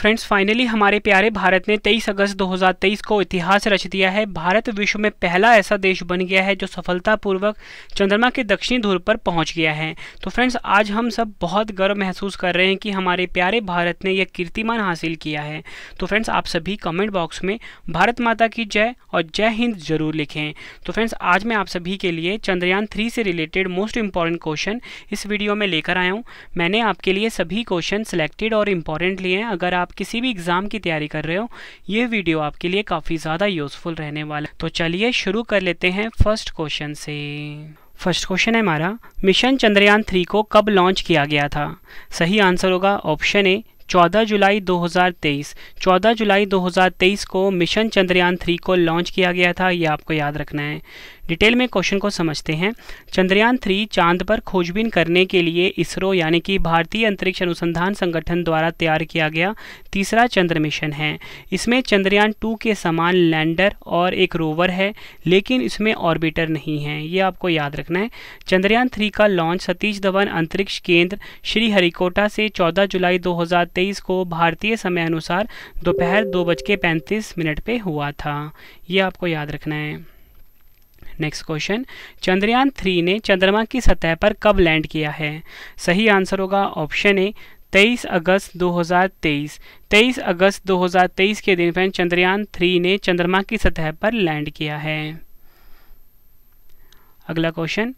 friends finally हमारे प्यारे भारत ने 23 अगस्त 2023 को इतिहास रच दिया है भारत विश्व में पहला ऐसा देश बन गया है जो सफलतापूर्वक चंद्रमा के दक्षिणी ध्रुव पर पहुंच गया है तो फ्रेंड्स आज हम सब बहुत गर्व महसूस कर रहे हैं कि हमारे प्यारे भारत ने यह कीर्तिमान हासिल किया है तो फ्रेंड्स आप सभी कमेंट बॉक्स में भारत माता की जय और जय हिंद जरूर लिखें तो फ्रेंड्स आज मैं आप सभी के लिए चंद्रयान थ्री से रिलेटेड मोस्ट इंपॉर्टेंट क्वेश्चन इस वीडियो में लेकर आया हूँ मैंने आपके लिए सभी क्वेश्चन सिलेक्टेड और इम्पॉर्टेंट लिए हैं अगर आप आप किसी भी एग्ज़ाम की तैयारी कर रहे हो ये वीडियो आपके लिए काफ़ी ज़्यादा यूज़फुल रहने वाला तो चलिए शुरू कर लेते हैं फर्स्ट क्वेश्चन से फर्स्ट क्वेश्चन है हमारा मिशन चंद्रयान थ्री को कब लॉन्च किया गया था सही आंसर होगा ऑप्शन ए 14 जुलाई 2023 14 जुलाई 2023 को मिशन चंद्रयान थ्री को लॉन्च किया गया था ये आपको याद रखना है डिटेल में क्वेश्चन को समझते हैं चंद्रयान थ्री चांद पर खोजबीन करने के लिए इसरो यानी कि भारतीय अंतरिक्ष अनुसंधान संगठन द्वारा तैयार किया गया तीसरा चंद्र मिशन है इसमें चंद्रयान टू के समान लैंडर और एक रोवर है लेकिन इसमें ऑर्बिटर नहीं है ये आपको याद रखना है चंद्रयान थ्री का लॉन्च सतीश धवन अंतरिक्ष केंद्र श्रीहरिकोटा से चौदह जुलाई दो को भारतीय समय अनुसार दोपहर दो बज के पैंतीस मिनट पर हुआ था ये आपको याद रखना है नेक्स्ट क्वेश्चन चंद्रयान थ्री ने चंद्रमा की सतह पर कब लैंड किया है सही आंसर होगा ऑप्शन ए 23 अगस्त 2023 23 अगस्त 2023 के दिन फ्रेंड चंद्रयान थ्री ने चंद्रमा की सतह पर लैंड किया है अगला क्वेश्चन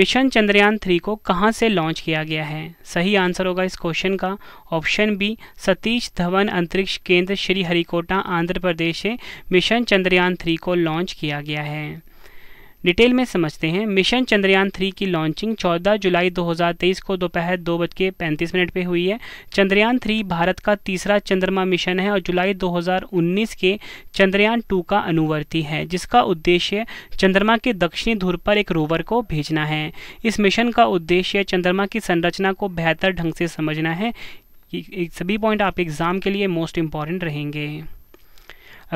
मिशन चंद्रयान थ्री को कहां से लॉन्च किया गया है सही आंसर होगा इस क्वेश्चन का ऑप्शन बी सतीश धवन अंतरिक्ष केंद्र श्री हरिकोटा आंध्र प्रदेश से मिशन चंद्रयान थ्री को लॉन्च किया गया है डिटेल में समझते हैं मिशन चंद्रयान थ्री की लॉन्चिंग 14 जुलाई 2023 को दोपहर दो बज के पैंतीस मिनट पर हुई है चंद्रयान थ्री भारत का तीसरा चंद्रमा मिशन है और जुलाई 2019 के चंद्रयान टू का अनुवर्ती है जिसका उद्देश्य चंद्रमा के दक्षिणी ध्रुव पर एक रोवर को भेजना है इस मिशन का उद्देश्य चंद्रमा की संरचना को बेहतर ढंग से समझना है सभी पॉइंट आप एग्ज़ाम के लिए मोस्ट इम्पॉर्टेंट रहेंगे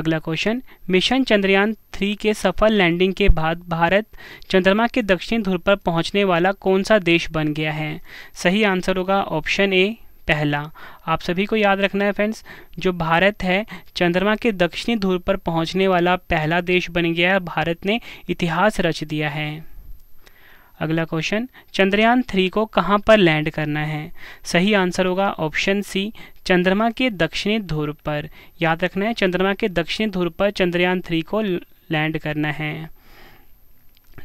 अगला क्वेश्चन मिशन चंद्रयान थ्री के सफल लैंडिंग के बाद भारत चंद्रमा के दक्षिणी ध्रुव पर पहुंचने वाला कौन सा देश बन गया है सही आंसर होगा ऑप्शन ए पहला आप सभी को याद रखना है फ्रेंड्स जो भारत है चंद्रमा के दक्षिणी ध्रुव पर पहुंचने वाला पहला देश बन गया है भारत ने इतिहास रच दिया है अगला क्वेश्चन चंद्रयान थ्री को कहाँ पर लैंड करना है सही आंसर होगा ऑप्शन सी चंद्रमा के दक्षिणी ध्रुव पर याद रखना है चंद्रमा के दक्षिणी ध्रुव पर चंद्रयान थ्री को लैंड करना है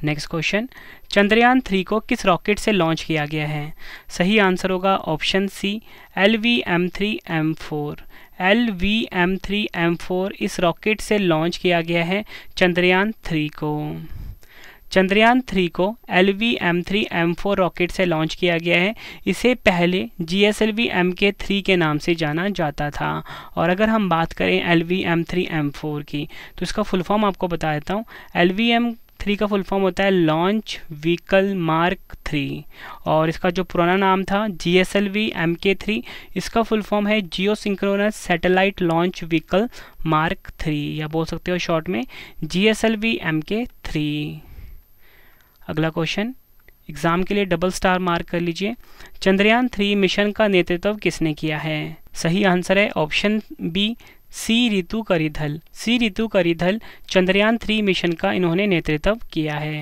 नेक्स्ट क्वेश्चन चंद्रयान थ्री को किस रॉकेट से लॉन्च किया गया है सही आंसर होगा option C L V M three M four L V M three M four इस रॉकेट से लॉन्च किया गया है चंद्रयान थ्री को चंद्रयान थ्री को L V M three M four rocket से लॉन्च किया गया है इसे पहले G S L V M K three के नाम से जाना जाता था और अगर हम बात करें L V M three M four की तो इसका फुल फॉर्म आपको बता देता हूँ एल वी एम थ्री का फुल फॉर्म होता है लॉन्च व्हीकल मार्क थ्री और इसका जो पुराना नाम था G S L V M K three इसका फुल फॉर्म है geo synchronous satellite launch vehicle mark three या बोल सकते हो शॉर्ट में G S L V M K three अगला क्वेश्चन एग्जाम के लिए डबल स्टार मार्क कर लीजिए चंद्रयान थ्री मिशन का नेतृत्व किसने किया है सही आंसर है option B C Ritu Karidhal C Ritu Karidhal Chandrayaan three mission का इन्होंने नेतृत्व किया है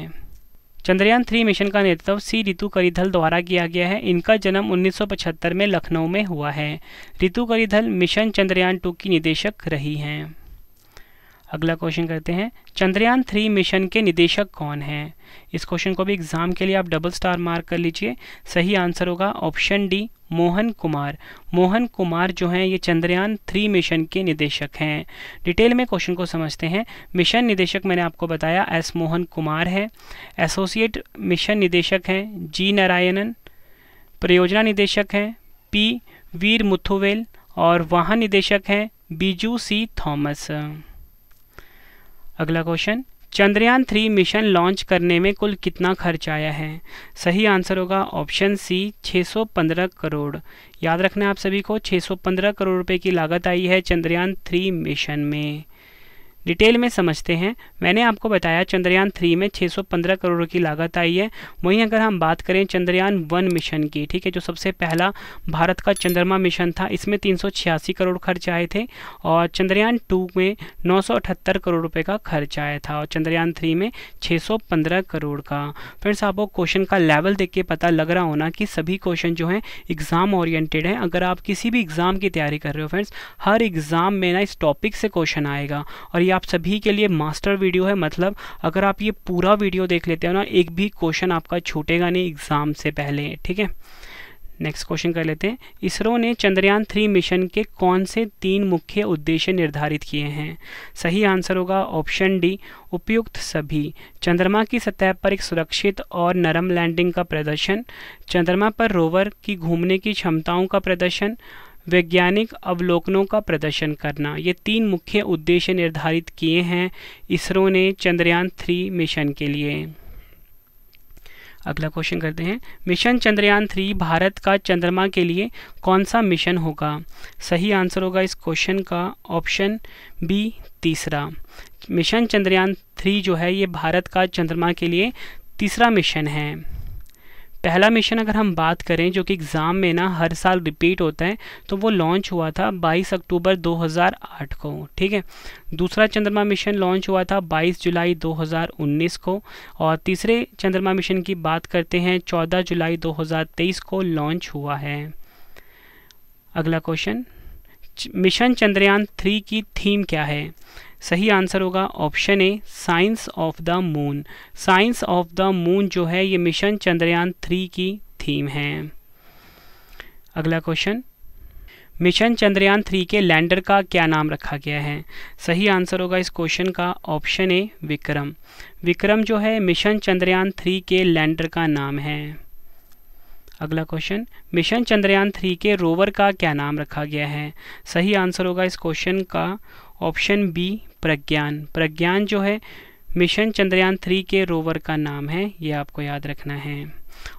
चंद्रयान थ्री मिशन का नेतृत्व सी रितु करिधल द्वारा किया गया है इनका जन्म 1975 में लखनऊ में हुआ है रितु करिधल मिशन चंद्रयान टू की निदेशक रही हैं अगला क्वेश्चन करते हैं चंद्रयान थ्री मिशन के निदेशक कौन हैं इस क्वेश्चन को भी एग्जाम के लिए आप डबल स्टार मार्क कर लीजिए सही आंसर होगा ऑप्शन डी मोहन कुमार मोहन कुमार जो हैं ये चंद्रयान थ्री मिशन के निदेशक हैं डिटेल में क्वेश्चन को समझते हैं मिशन निदेशक मैंने आपको बताया एस मोहन कुमार है एसोसिएट मिशन निदेशक हैं जी नारायणन परियोजना निदेशक हैं पी वीर मुथुवेल और वाहन निदेशक हैं बीजू सी थॉमस अगला question Chandrayaan three mission launch करने में कुल कितना खर्च आया है सही आंसर होगा ऑप्शन सी 615 करोड़ याद रखना आप सभी को 615 करोड़ रुपए की लागत आई है चंद्रयान थ्री मिशन में डिटेल में समझते हैं मैंने आपको बताया चंद्रयान थ्री में 615 करोड़ की लागत आई है वहीं अगर हम बात करें चंद्रयान वन मिशन की ठीक है जो सबसे पहला भारत का चंद्रमा मिशन था इसमें तीन करोड़ खर्च आए थे और चंद्रयान टू में नौ करोड़ रुपये का खर्च आया था और चंद्रयान थ्री में छः करोड़ का फ्रेंड्स आपको क्वेश्चन का लेवल देख के पता लग रहा होना कि सभी क्वेश्चन जो हैं एग्ज़ाम ओरिएंटेड हैं अगर आप किसी भी एग्ज़ाम की तैयारी कर रहे हो फ्रेंड्स हर एग्ज़ाम में ना इस टॉपिक से क्वेश्चन आएगा और ये आप सभी के लिए मास्टर वीडियो है मतलब अगर आप ये पूरा वीडियो देख लेते हो ना एक भी क्वेश्चन आपका छूटेगा नहीं एग्ज़ाम से पहले ठीक है नेक्स्ट क्वेश्चन कर लेते हैं इसरो ने चंद्रयान थ्री मिशन के कौन से तीन मुख्य उद्देश्य निर्धारित किए हैं सही आंसर होगा ऑप्शन डी उपयुक्त सभी चंद्रमा की सतह पर एक सुरक्षित और नरम लैंडिंग का प्रदर्शन चंद्रमा पर रोवर की घूमने की क्षमताओं का प्रदर्शन वैज्ञानिक अवलोकनों का प्रदर्शन करना ये तीन मुख्य उद्देश्य निर्धारित किए हैं इसरो ने चंद्रयान थ्री मिशन के लिए अगला क्वेश्चन करते हैं मिशन चंद्रयान थ्री भारत का चंद्रमा के लिए कौन सा मिशन होगा सही आंसर होगा इस क्वेश्चन का ऑप्शन बी तीसरा मिशन चंद्रयान थ्री जो है ये भारत का चंद्रमा के लिए तीसरा मिशन है पहला मिशन अगर हम बात करें जो कि एग्ज़ाम में ना हर साल रिपीट होता है तो वो लॉन्च हुआ था 22 अक्टूबर 2008 को ठीक है दूसरा चंद्रमा मिशन लॉन्च हुआ था 22 जुलाई 2019 को और तीसरे चंद्रमा मिशन की बात करते हैं 14 जुलाई 2023 को लॉन्च हुआ है अगला क्वेश्चन मिशन चंद्रयान थ्री की थीम क्या है सही आंसर होगा option A science of the moon science of the moon जो है ये मिशन चंद्रयान थ्री की थीम है अगला क्वेश्चन मिशन चंद्रयान थ्री के लैंडर का क्या नाम रखा गया है सही आंसर होगा इस क्वेश्चन का ऑप्शन ए विक्रम विक्रम जो है मिशन चंद्रयान थ्री के लैंडर का नाम है अगला क्वेश्चन मिशन चंद्रयान थ्री के रोवर का क्या नाम रखा गया है सही आंसर होगा इस क्वेश्चन का ऑप्शन बी प्रज्ञान प्रज्ञान जो है मिशन चंद्रयान थ्री के रोवर का नाम है ये आपको याद रखना है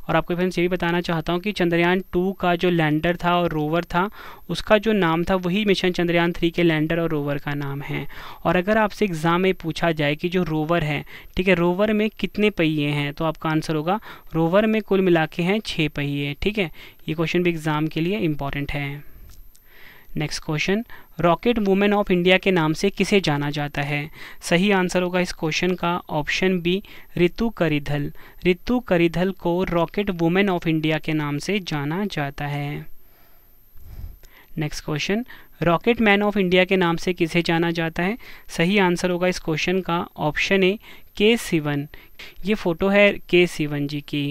और आपको फ्रेंड्स ये भी बताना चाहता हूँ कि चंद्रयान टू का जो लैंडर था और रोवर था उसका जो नाम था वही मिशन चंद्रयान थ्री के लैंडर और रोवर का नाम है और अगर आपसे एग्ज़ाम में पूछा जाए कि जो रोवर है ठीक है रोवर में कितने पहिए हैं तो आपका आंसर होगा रोवर में कुल मिला के हैं छः पहिए ठीक है ये क्वेश्चन भी एग्ज़ाम के लिए इम्पॉर्टेंट है next question rocket women of India के नाम से किसे जाना जाता है सही आंसर होगा इस क्वेश्चन का ऑप्शन बी रितु करिधल रितु करिधल को रॉकेट वुमेन ऑफ इंडिया के नाम से जाना जाता है next question rocket man of India के नाम से किसे जाना जाता है सही आंसर होगा इस क्वेश्चन का ऑप्शन ए के सिवन ये फ़ोटो है के सिवन जी की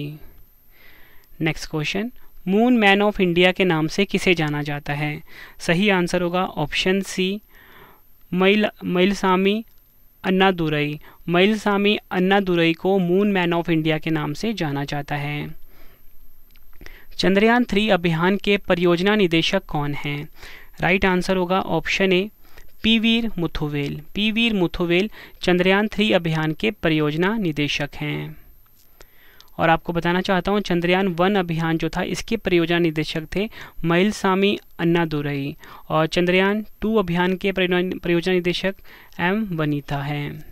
next question moon man of India के नाम से किसे जाना जाता है सही आंसर होगा ऑप्शन सी मैल मैलसामी अन्नादुरई मैलसामी दुरई को मून मैन ऑफ इंडिया के नाम से जाना जाता है चंद्रयान थ्री अभियान के परियोजना निदेशक कौन हैं राइट आंसर होगा option A P Veeramuthuvel P Veeramuthuvel Chandrayaan three अभियान के परियोजना निदेशक हैं और आपको बताना चाहता हूँ चंद्रयान वन अभियान जो था इसके परियोजना निदेशक थे अन्ना दुरई और चंद्रयान टू अभियान के परियोजना निदेशक एम वनीता हैं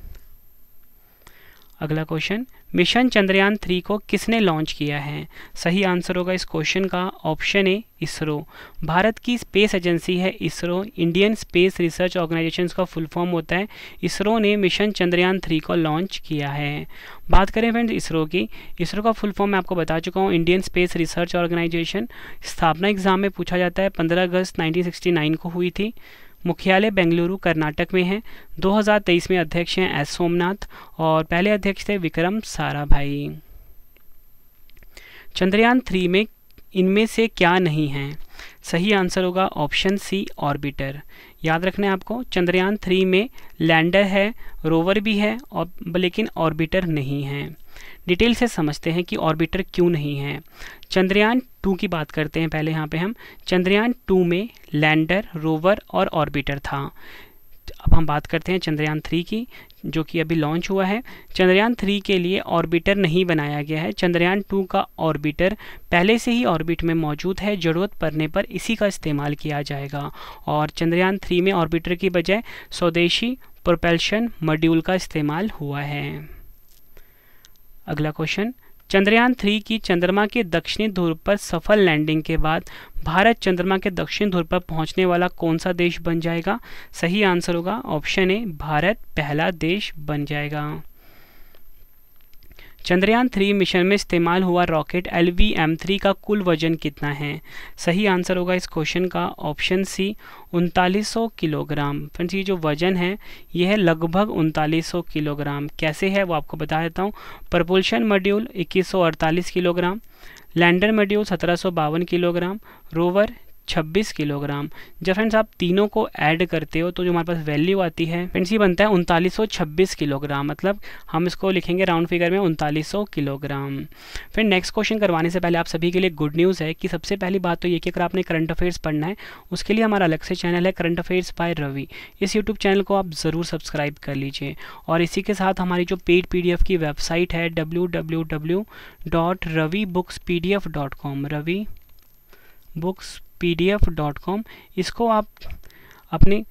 अगला क्वेश्चन मिशन चंद्रयान थ्री को किसने लॉन्च किया है सही आंसर होगा इस क्वेश्चन का ऑप्शन ए इसरो भारत की स्पेस एजेंसी है ISRO Indian space research organisation का फुल फॉर्म होता है इसरो ने मिशन चंद्रयान थ्री को लॉन्च किया है बात करें फ्रेंड्स इसरो की इसरो का फुल फॉर्म मैं आपको बता चुका हूँ इंडियन स्पेस रिसर्च ऑर्गेनाइजेशन स्थापना एग्जाम में पूछा जाता है पंद्रह अगस्त नाइनटीन को हुई थी मुख्यालय बेंगलुरु कर्नाटक में है 2023 में अध्यक्ष हैं एस सोमनाथ और पहले अध्यक्ष थे विक्रम साराभाई चंद्रयान थ्री में इनमें से क्या नहीं है सही आंसर होगा ऑप्शन सी ऑर्बिटर याद रखना है आपको चंद्रयान थ्री में लैंडर है रोवर भी है और लेकिन ऑर्बिटर नहीं है डिटेल से समझते हैं कि ऑर्बिटर क्यों नहीं है चंद्रयान टू की बात करते हैं पहले यहाँ पे हम चंद्रयान टू में लैंडर रोवर और ऑर्बिटर था अब हम बात करते हैं चंद्रयान थ्री की जो कि अभी लॉन्च हुआ है चंद्रयान थ्री के लिए ऑर्बिटर नहीं बनाया गया है चंद्रयान टू का ऑर्बिटर पहले से ही ऑर्बिट में मौजूद है ज़रूरत पड़ने पर इसी का इस्तेमाल किया जाएगा और चंद्रयान थ्री में ऑर्बिटर की बजाय स्वदेशी प्रोपेल्शन मॉड्यूल का इस्तेमाल हुआ है अगला क्वेश्चन चंद्रयान थ्री की चंद्रमा के दक्षिणी ध्रुव पर सफल लैंडिंग के बाद भारत चंद्रमा के दक्षिणी ध्रुव पर पहुंचने वाला कौन सा देश बन जाएगा सही आंसर होगा ऑप्शन ए भारत पहला देश बन जाएगा चंद्रयान थ्री मिशन में इस्तेमाल हुआ rocket L V M three का कुल वजन कितना है सही आंसर होगा इस क्वेश्चन का ऑप्शन सी उनतालीस किलोग्राम फ्रेंड्स ये जो वजन है ये है लगभग उनतालीस किलोग्राम कैसे है वो आपको बता देता हूँ प्रपोल्शन मॉड्यूल अड़तालीस किलोग्राम लैंडर मॉड्यूल सत्रह किलोग्राम रोवर छब्बीस किलोग्राम जब फ्रेंड्स आप तीनों को ऐड करते हो तो जो हमारे पास वैल्यू आती है फ्रेंड्स ये बनता है उनतालीस किलोग्राम मतलब हम इसको लिखेंगे राउंड फिगर में उनतालीस किलोग्राम फिर नेक्स्ट क्वेश्चन करवाने से पहले आप सभी के लिए गुड न्यूज़ है कि सबसे पहली बात तो ये कि अगर आपने करंट अफेयर्स पढ़ना है उसके लिए हमारा अलग से चैनल है करंट अफेयर्स बाय रवि इस यूट्यूब चैनल को आप ज़रूर सब्सक्राइब कर लीजिए और इसी के साथ हमारी जो पेड पी की वेबसाइट है W Ravi books P D F dot com Ravi books P इसको आप अपने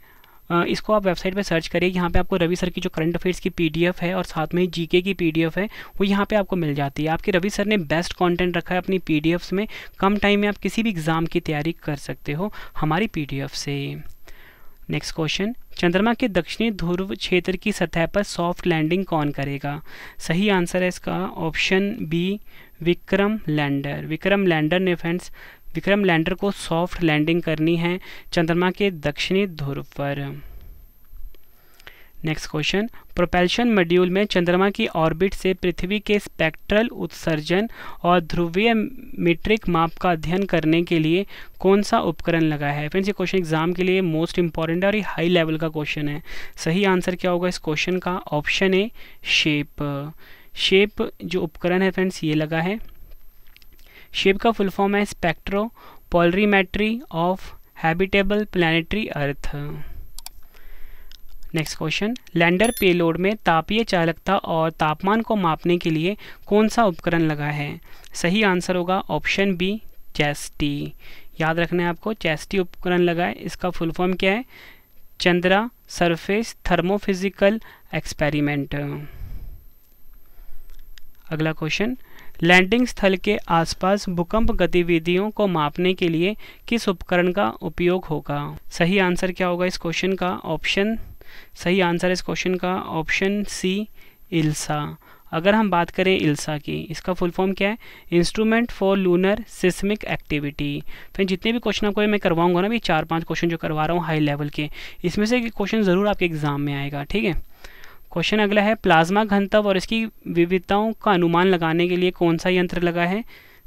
इसको आप वेबसाइट पे सर्च करिए यहाँ पे आपको रवि सर की जो करंट अफेयर्स की पीडीएफ है और साथ में ही जीके की पीडीएफ है वो यहाँ पे आपको मिल जाती है आपके रवि सर ने बेस्ट कंटेंट रखा है अपनी पीडीएफ्स में कम टाइम में आप किसी भी एग्ज़ाम की तैयारी कर सकते हो हमारी पीडीएफ से नेक्स्ट क्वेश्चन चंद्रमा के दक्षिणी ध्रुव क्षेत्र की सतह पर सॉफ्ट लैंडिंग कौन करेगा सही आंसर है इसका option B Vikram lander Vikram lander ने फ्रेंड्स विक्रम लैंडर को सॉफ्ट लैंडिंग करनी है चंद्रमा के दक्षिणी ध्रुव पर नेक्स्ट क्वेश्चन प्रोपेल्शन मॉड्यूल में चंद्रमा की ऑर्बिट से पृथ्वी के स्पेक्ट्रल उत्सर्जन और ध्रुवीय मीट्रिक माप का अध्ययन करने के लिए कौन सा उपकरण लगा है फ्रेंड्स ये क्वेश्चन एग्जाम के लिए मोस्ट इंपॉर्टेंट है और ये हाई लेवल का क्वेश्चन है सही आंसर क्या होगा इस क्वेश्चन का ऑप्शन ए शेप शेप जो उपकरण है फ्रेंड्स ये लगा है शिप का फुल फॉर्म है spectro polarimetry of habitable planetary earth next question lander payload में तापीय चालकता और तापमान को मापने के लिए कौन सा उपकरण लगा है सही आंसर होगा ऑप्शन बी चेस्टी याद रखना है आपको चेस्टी उपकरण लगा है इसका फुल फॉर्म क्या है चंद्रा सरफेस थर्मोफिजिकल एक्सपेरिमेंट अगला क्वेश्चन लैंडिंग स्थल के आसपास भूकंप गतिविधियों को मापने के लिए किस उपकरण का उपयोग होगा सही आंसर क्या होगा इस क्वेश्चन का ऑप्शन सही आंसर इस क्वेश्चन का ऑप्शन सी इल्सा अगर हम बात करें इल्सा की इसका फुल फॉर्म क्या है instrument for lunar seismic activity फिर जितने भी क्वेश्चन आपको मैं करवाऊंगा ना भी चार पांच क्वेश्चन जो करवा रहा हूँ हाई लेवल के इसमें से क्वेश्चन ज़रूर आपके एग्जाम में आएगा ठीक है क्वेश्चन अगला है प्लाज्मा घनत्व और इसकी विविधताओं का अनुमान लगाने के लिए कौन सा यंत्र लगा है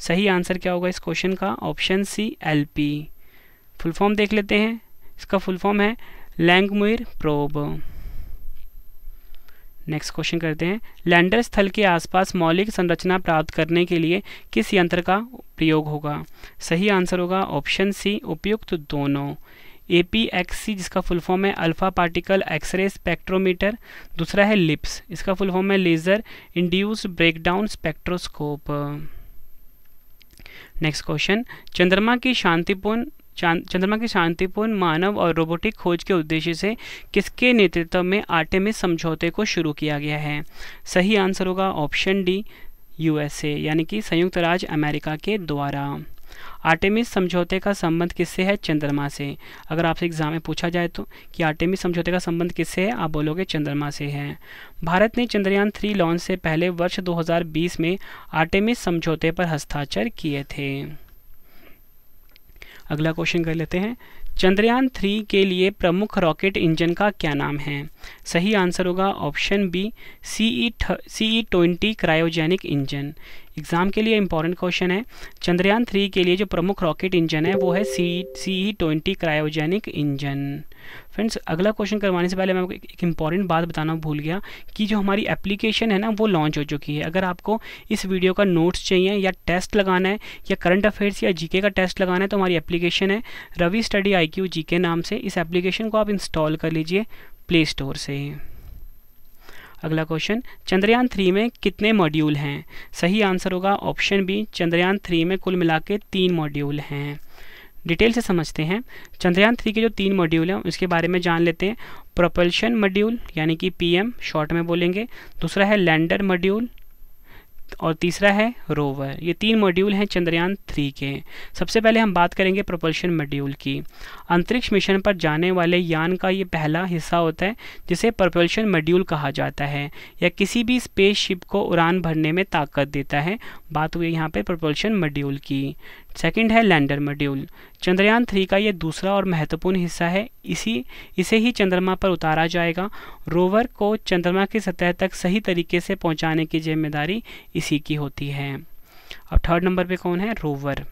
सही आंसर क्या होगा इस क्वेश्चन का option C L P full form देख लेते हैं इसका फुल फॉर्म है लैंगमुर प्रोब नेक्स्ट क्वेश्चन करते हैं लैंडर स्थल के आसपास मौलिक संरचना प्राप्त करने के लिए किस यंत्र का प्रयोग होगा सही आंसर होगा ऑप्शन सी उपयुक्त दोनों ए जिसका फुल फॉर्म है अल्फ़ा पार्टिकल एक्सरे स्पेक्ट्रोमीटर दूसरा है लिप्स इसका फुल फॉर्म है laser induce breakdown spectroscope next question चंद्रमा की शांतिपूर्ण चंद्रमा की शांतिपूर्ण मानव और रोबोटिक खोज के उद्देश्य से किसके नेतृत्व में आटे में समझौते को शुरू किया गया है सही आंसर होगा ऑप्शन डी यूएसए यानी कि संयुक्त राज्य अमेरिका के द्वारा आर्टेमिस समझौते का संबंध किससे है चंद्रमा से अगर आपसे एग्जाम में पूछा जाए तो कि आर्टेमिस समझौते का संबंध किससे है आप बोलोगे चंद्रमा से है भारत ने चंद्रयान थ्री लॉन्च से पहले वर्ष 2020 में आर्टेमिस समझौते पर हस्ताक्षर किए थे अगला क्वेश्चन कर लेते हैं चंद्रयान थ्री के लिए प्रमुख रॉकेट इंजन का क्या नाम है सही आंसर होगा option B C E C E twenty cryogenic engine exam के लिए इंपॉर्टेंट क्वेश्चन है चंद्रयान थ्री के लिए जो प्रमुख रॉकेट इंजन है वो है C C E twenty cryogenic engine friends अगला क्वेश्चन करवाने से पहले मैं आपको एक इंपॉर्टेंट बात बताना भूल गया कि जो हमारी एप्लीकेशन है ना वो लॉन्च हो चुकी है अगर आपको इस वीडियो का नोट्स चाहिए या टेस्ट लगाना है या करंट अफेयर्स या जीके का टेस्ट लगाना है तो हमारी एप्लीकेशन है रवि स्टडी आई क्यू नाम से इस एप्लीकेशन को आप इंस्टॉल कर लीजिए प्ले स्टोर से अगला क्वेश्चन चंद्रयान थ्री में कितने मॉड्यूल हैं सही आंसर होगा ऑप्शन बी चंद्रयान थ्री में कुल मिला के तीन मॉड्यूल हैं डिटेल से समझते हैं चंद्रयान थ्री के जो तीन मॉड्यूल हैं उसके बारे में जान लेते हैं प्रोपल्शन मॉड्यूल यानी कि पीएम शॉर्ट में बोलेंगे दूसरा है लैंडर मॉड्यूल और तीसरा है रोवर ये तीन मॉड्यूल हैं चंद्रयान थ्री के सबसे पहले हम बात करेंगे प्रोपल्शन मॉड्यूल की अंतरिक्ष मिशन पर जाने वाले यान का ये पहला हिस्सा होता है जिसे प्रोपल्शन मॉड्यूल कहा जाता है या किसी भी स्पेस शिप को उड़ान भरने में ताकत देता है बात हुई यहाँ पर प्रोपल्शन मॉड्यूल की सेकंड है लैंडर मॉड्यूल चंद्रयान थ्री का ये दूसरा और महत्वपूर्ण हिस्सा है इसी इसे ही चंद्रमा पर उतारा जाएगा रोवर को चंद्रमा की सतह तक सही तरीके से पहुंचाने की जिम्मेदारी इसी की होती है अब थर्ड नंबर पे कौन है रोवर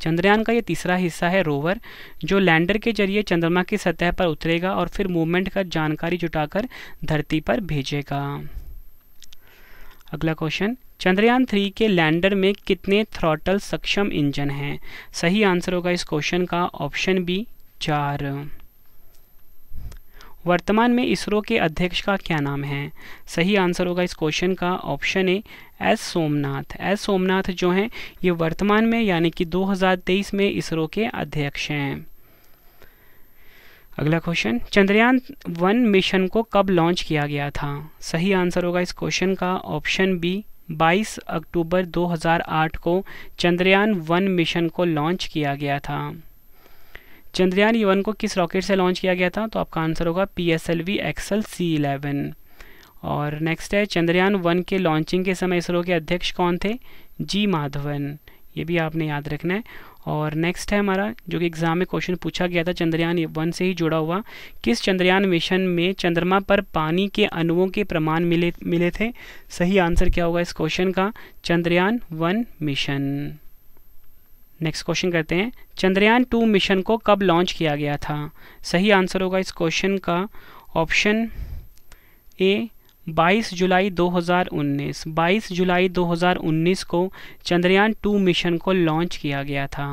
चंद्रयान का ये तीसरा हिस्सा है रोवर जो लैंडर के जरिए चंद्रमा की सतह पर उतरेगा और फिर मूवमेंट का जानकारी जुटाकर धरती पर भेजेगा अगला क्वेश्चन चंद्रयान थ्री के लैंडर में कितने थ्रॉटल सक्षम इंजन हैं सही आंसर होगा इस क्वेश्चन का ऑप्शन बी चार वर्तमान में इसरो के अध्यक्ष का क्या नाम है सही आंसर होगा इस क्वेश्चन का option A S Somnath S Somnath जो हैं ये वर्तमान में यानी कि 2023 में इसरो के अध्यक्ष हैं अगला क्वेश्चन चंद्रयान वन मिशन को कब लॉन्च किया गया था सही आंसर होगा इस क्वेश्चन का ऑप्शन बी 22 अक्टूबर 2008 को चंद्रयान वन मिशन को लॉन्च किया गया था चंद्रयान वन को किस रॉकेट से लॉन्च किया गया था तो आपका आंसर होगा P S L V XL C eleven और नेक्स्ट है चंद्रयान वन के लॉन्चिंग के समय इसरो के अध्यक्ष कौन थे जी माधवन ये भी आपने याद रखना है और नेक्स्ट है हमारा जो कि एग्ज़ाम में क्वेश्चन पूछा गया था चंद्रयान वन से ही जुड़ा हुआ किस चंद्रयान मिशन में चंद्रमा पर पानी के अणुओं के प्रमाण मिले मिले थे सही आंसर क्या होगा इस क्वेश्चन का Chandrayaan one mission next question करते हैं चंद्रयान टू मिशन को कब लॉन्च किया गया था सही आंसर होगा इस क्वेश्चन का ऑप्शन ए 22 जुलाई 2019 22 जुलाई 2019 को चंद्रयान टू मिशन को लॉन्च किया गया था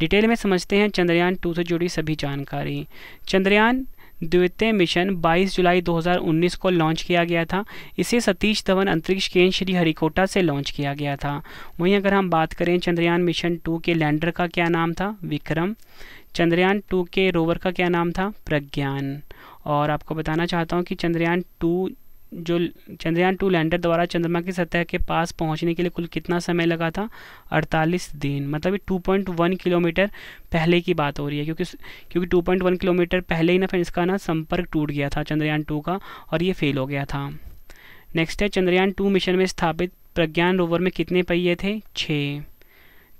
डिटेल में समझते हैं चंद्रयान टू से जुड़ी सभी जानकारी चंद्रयान द्वितीय मिशन 22 जुलाई 2019 को लॉन्च किया गया था इसे सतीश धवन अंतरिक्ष केंद्र श्री हरिकोटा से लॉन्च किया गया था वहीं अगर हम बात करें चंद्रयान मिशन टू के लैंडर का क्या नाम था विक्रम चंद्रयान टू के रोवर का क्या नाम था प्रज्ञान और आपको बताना चाहता हूँ कि चंद्रयान टू जो चंद्रयान टू लैंडर द्वारा चंद्रमा की सतह के पास पहुंचने के लिए कुल कितना समय लगा था 48 दिन मतलब 2.1 किलोमीटर पहले की बात हो रही है क्योंकि क्योंकि 2.1 किलोमीटर पहले ही ना फिर इसका ना संपर्क टूट गया था चंद्रयान टू का और ये फेल हो गया था नेक्स्ट है चंद्रयान टू मिशन में स्थापित प्रज्ञान रोवर में कितने पहिए थे छः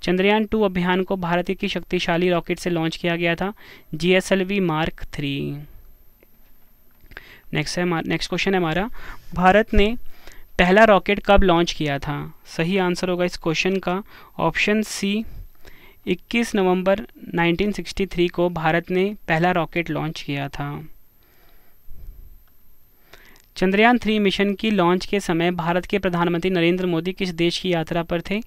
चंद्रयान टू अभियान को भारत की शक्तिशाली रॉकेट से लॉन्च किया गया था जी मार्क थ्री नेक्स्ट है नेक्स्ट क्वेश्चन है हमारा भारत ने पहला रॉकेट कब लॉन्च किया था सही आंसर होगा इस क्वेश्चन का ऑप्शन सी 21 नवंबर 1963 को भारत ने पहला रॉकेट लॉन्च किया था चंद्रयान थ्री मिशन की लॉन्च के समय भारत के प्रधानमंत्री नरेंद्र मोदी किस देश की यात्रा पर थे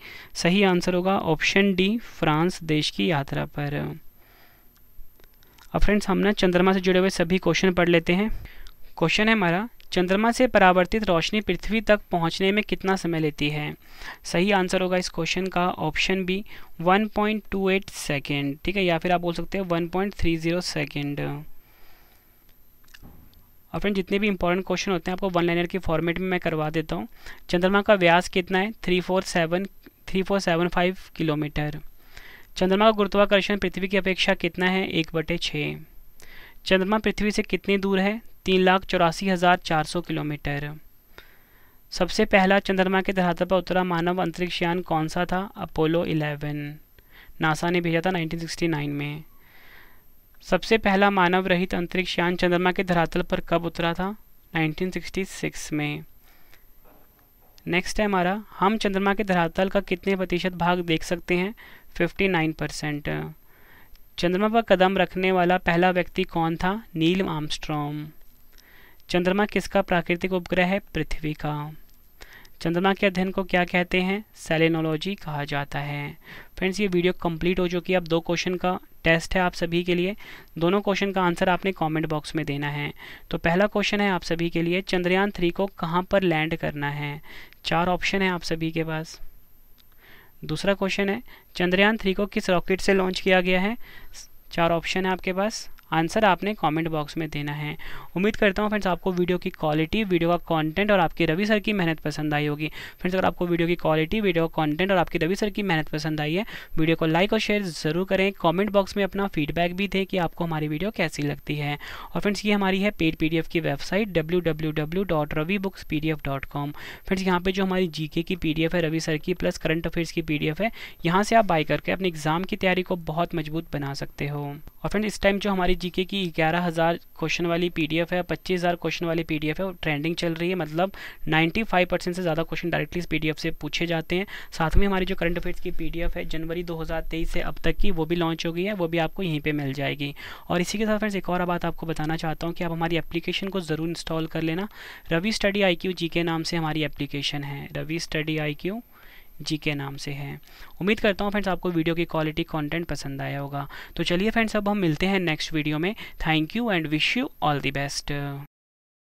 सही आंसर होगा ऑप्शन डी फ्रांस देश की यात्रा पर अब फ्रेंड्स हमने चंद्रमा से जुड़े हुए सभी क्वेश्चन पढ़ लेते हैं क्वेश्चन है हमारा चंद्रमा से परावर्तित रोशनी पृथ्वी तक पहुंचने में कितना समय लेती है सही आंसर होगा इस क्वेश्चन का ऑप्शन बी 1.28 सेकेंड ठीक है या फिर आप बोल सकते हैं 1.30 सेकेंड और फ्रेंड जितने भी इंपॉर्टेंट क्वेश्चन होते हैं आपको वन लाइनर के फॉर्मेट में मैं करवा देता हूँ चंद्रमा का व्यास कितना है three four seven three four seven five kilometre चंद्रमा का गुरुत्वाकर्षण पृथ्वी की अपेक्षा कितना है एक बटे छः चंद्रमा पृथ्वी से कितनी दूर है तीन लाख चौरासी हज़ार चार सौ किलोमीटर सबसे पहला चंद्रमा के धरातल पर उतरा मानव अंतरिक्ष यान कौन सा था अपोलो 11 नासा ने भेजा था 1969 में सबसे पहला मानव रहित अंतरिक्ष यान चंद्रमा के धरातल पर कब उतरा था 1966 में नेक्स्ट है हमारा हम चंद्रमा के धरातल का कितने प्रतिशत भाग देख सकते हैं 59 परसेंट चंद्रमा पर कदम रखने वाला पहला व्यक्ति कौन था नील आर्मस्ट्रॉन्ग चंद्रमा किसका प्राकृतिक उपग्रह है पृथ्वी का चंद्रमा के अध्ययन को क्या कहते हैं सेलेनोलॉजी कहा जाता है फ्रेंड्स ये वीडियो कंप्लीट हो चुकी है अब दो क्वेश्चन का टेस्ट है आप सभी के लिए दोनों क्वेश्चन का आंसर आपने कमेंट बॉक्स में देना है तो पहला क्वेश्चन है आप सभी के लिए चंद्रयान थ्री को कहाँ पर लैंड करना है चार ऑप्शन है आप सभी के पास दूसरा क्वेश्चन है चंद्रयान थ्री को किस रॉकेट से लॉन्च किया गया है चार ऑप्शन है आपके पास आंसर आपने कमेंट बॉक्स में देना है उम्मीद करता हूँ फ्रेंड्स आपको वीडियो की क्वालिटी वीडियो का कंटेंट और आपके रवि सर की मेहनत पसंद आई होगी फ्रेंड्स अगर आपको वीडियो की क्वालिटी वीडियो का कॉन्टेंट और आपके रवि सर की मेहनत पसंद आई है वीडियो को लाइक और शेयर ज़रूर करें कॉमेंट बॉक्स में अपना फीडबैक भी दें कि आपको हमारी वीडियो कैसी लगती है और फ्रेंड्स ये हमारी है पेड पी की वेबसाइट डब्ल्यू फ्रेंड्स यहाँ पर जो हमारी जी की पी है रवि सर की प्लस करंट अफेयर्स की पी है यहाँ से आप बाई करके अपने एग्जाम की तैयारी को बहुत मजबूत बना सकते हो और फ्रेंड्स इस टाइम जो हमारी जीके की ग्यारह हज़ार क्वेश्चन वाली पीडीएफ है पच्चीस हज़ार क्वेश्चन वाली पीडीएफ है और ट्रेंडिंग चल रही है मतलब 95 परसेंट से ज़्यादा क्वेश्चन डायरेक्टली इस पीडीएफ से पूछे जाते हैं साथ में हमारी जो करंट अफेयर्स की पीडीएफ है जनवरी 2023 से अब तक की वो भी लॉन्च हो गई है वो भी आपको यहीं पर मिल जाएगी और इसी के साथ फ्रेंड्स एक और बात आपको बताना चाहता हूँ कि आप हमारी एप्लीकेशन को ज़रूर इंस्टॉल कर लेना रवि स्टडी आई क्यू नाम से हमारी एप्लीकेशन है रवि स्टडी आई जी के नाम से है उम्मीद करता हूँ फ्रेंड्स आपको वीडियो की क्वालिटी कंटेंट पसंद आया होगा तो चलिए फ्रेंड्स अब हम मिलते हैं नेक्स्ट वीडियो में thank you and wish you all the best